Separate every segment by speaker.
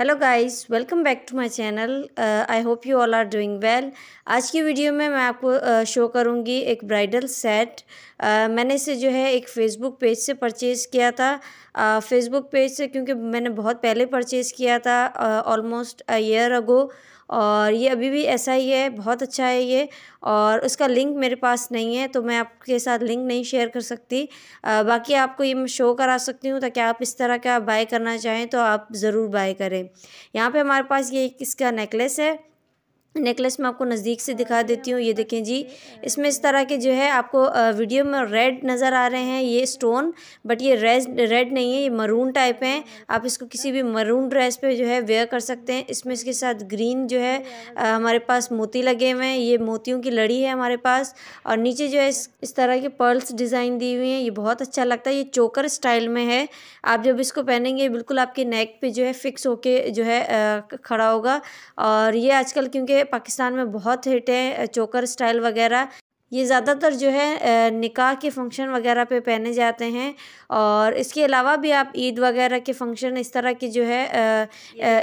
Speaker 1: Hello guys welcome back to my channel I hope you all are doing well आज की video में मैं आपको शो uh, करूंगी एक ब्राइडल सेट uh, मैंने इसे जो है एक फ़ेसबुक पेज से परचेज़ किया था फ़ेसबुक uh, पेज से क्योंकि मैंने बहुत पहले परचेज़ किया था ऑलमोस्ट अ ईयर अगो और ये अभी भी ऐसा ही है बहुत अच्छा है ये और उसका लिंक मेरे पास नहीं है तो मैं आपके साथ लिंक नहीं शेयर कर सकती आ, बाकी आपको ये मैं शो करा सकती हूँ ताकि आप इस तरह का बाय करना चाहें तो आप ज़रूर बाय करें यहाँ पे हमारे पास ये इसका नेकलेस है नेकलेस में आपको नज़दीक से दिखा देती हूँ ये देखें जी इसमें इस तरह के जो है आपको वीडियो में रेड नज़र आ रहे हैं ये स्टोन बट ये रेड रेड नहीं है ये मरून टाइप हैं आप इसको किसी भी मरून ड्रेस पे जो है वेयर कर सकते हैं इसमें इसके साथ ग्रीन जो है आ, हमारे पास मोती लगे हुए हैं ये मोतियों की लड़ी है हमारे पास और नीचे जो है इस, इस तरह के पर्ल्स डिज़ाइन दी हुई हैं ये बहुत अच्छा लगता है ये चोकर स्टाइल में है आप जब इसको पहनेंगे बिल्कुल आपके नेक पर जो है फ़िक्स होके जो है खड़ा होगा और ये आजकल क्योंकि पाकिस्तान में बहुत हिट है चोकर स्टाइल वगैरह ये ज़्यादातर जो है निकाह के फंक्शन वगैरह पे पहने जाते हैं और इसके अलावा भी आप ईद वगैरह के फंक्शन इस तरह के जो है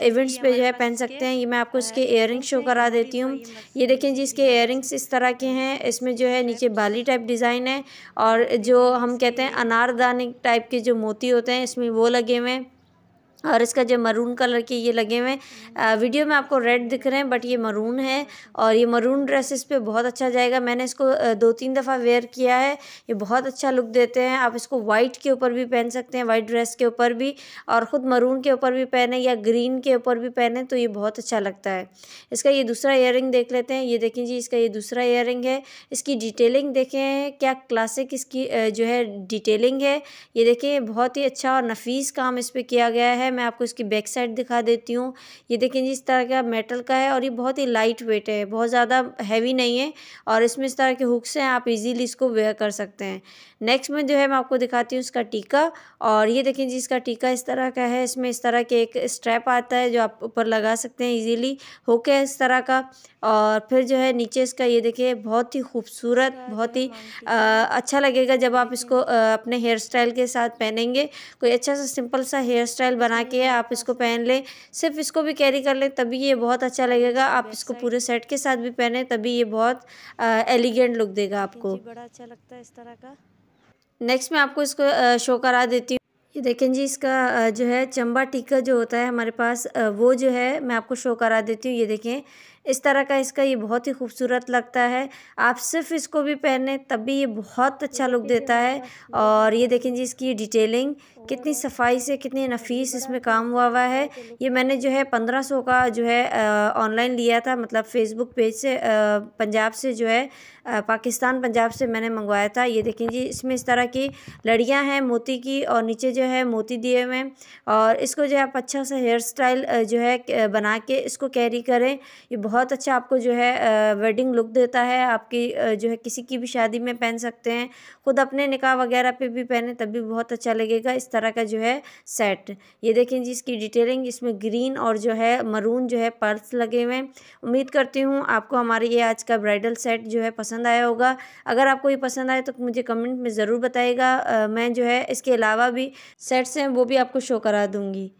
Speaker 1: इवेंट्स पे जो है पहन सकते हैं ये मैं आपको इसके एयर शो करा देती हूँ ये देखें जी इसके एयर इस तरह के हैं इसमें जो है नीचे बाली टाइप डिज़ाइन है और जो हम कहते हैं अनारदानी टाइप के जो मोती होते हैं इसमें वो लगे हुए हैं और इसका जो मरून कलर के ये लगे हुए हैं वीडियो हम्म। में आपको रेड दिख रहे हैं बट ये मरून है और ये मरून ड्रेसेस पे बहुत अच्छा जाएगा मैंने इसको दो तीन दफ़ा वेयर किया है ये बहुत अच्छा लुक देते हैं आप इसको वाइट के ऊपर भी पहन सकते हैं वाइट ड्रेस के ऊपर भी और ख़ुद मरून के ऊपर भी पहने या ग्रीन के ऊपर भी पहने तो ये बहुत अच्छा लगता है इसका ये दूसरा इयर देख लेते हैं ये देखें जी इसका ये दूसरा इयर है इसकी डिटेलिंग देखें क्या क्लासिक इसकी जो है डिटेलिंग है ये देखें बहुत ही अच्छा और नफीस काम इस पर किया गया है है मैं आपको इसकी बैक साइड दिखा देती हूँ ये देखें जी इस तरह का मेटल का है और ये बहुत ही लाइट वेट है बहुत ज़्यादा हैवी नहीं है और इसमें इस तरह के हुक्स हैं आप इजीली इसको वेयर कर सकते हैं नेक्स्ट में जो है मैं आपको दिखाती हूँ इसका टीका और ये देखें जी इसका टीका इस तरह का है इसमें इस तरह के एक स्ट्रैप आता है जो आप ऊपर लगा सकते हैं ईजीली हुक है इस तरह का और फिर जो है नीचे इसका ये देखिए बहुत ही खूबसूरत बहुत ही अच्छा लगेगा जब आप इसको अपने हेयर स्टाइल के साथ पहनेंगे कोई अच्छा सा सिंपल सा हेयर स्टाइल बना बना के आप इसको पहन लें सिर्फ इसको भी कैरी कर लें तभी ये बहुत अच्छा लगेगा आप इसको पूरे सेट के साथ भी पहने तभी ये बहुत एलिगेंट लुक देगा आपको बड़ा अच्छा लगता है इस तरह का नेक्स्ट मैं आपको इसको शो करा देती हूँ ये देखें जी इसका जो है चंबा टीका जो होता है हमारे पास वो जो है मैं आपको शो करा देती हूँ ये देखें इस तरह का इसका ये बहुत ही खूबसूरत लगता है आप सिर्फ इसको भी पहने तब भी ये बहुत अच्छा लुक देता है अच्छा और ये देखें जी इसकी डिटेलिंग कितनी सफाई से कितनी नफीस इसमें काम हुआ हुआ है ये मैंने जो है पंद्रह सौ का जो है ऑनलाइन लिया था मतलब फेसबुक पेज से पंजाब से जो है पाकिस्तान पंजाब से मैंने मंगवाया था ये देखें जी इसमें इस तरह की लड़ियाँ हैं मोती की और नीचे जो है मोती दिए हुए हैं और इसको जो है आप अच्छा सा हेयर स्टाइल जो है बना के इसको कैरी करें ये बहुत अच्छा आपको जो है वेडिंग लुक देता है आपकी जो है किसी की भी शादी में पहन सकते हैं खुद अपने निकाह वगैरह पे भी पहने तब भी बहुत अच्छा लगेगा इस तरह का जो है सेट ये देखें जी इसकी डिटेलिंग इसमें ग्रीन और जो है मरून जो है पर्स लगे हुए हैं उम्मीद करती हूँ आपको हमारे ये आज का ब्राइडल सेट जो है पसंद आया होगा अगर आपको ये पसंद आए तो मुझे कमेंट में ज़रूर बताइएगा मैं जो है इसके अलावा भी सेट्स हैं वो भी आपको शो करा दूँगी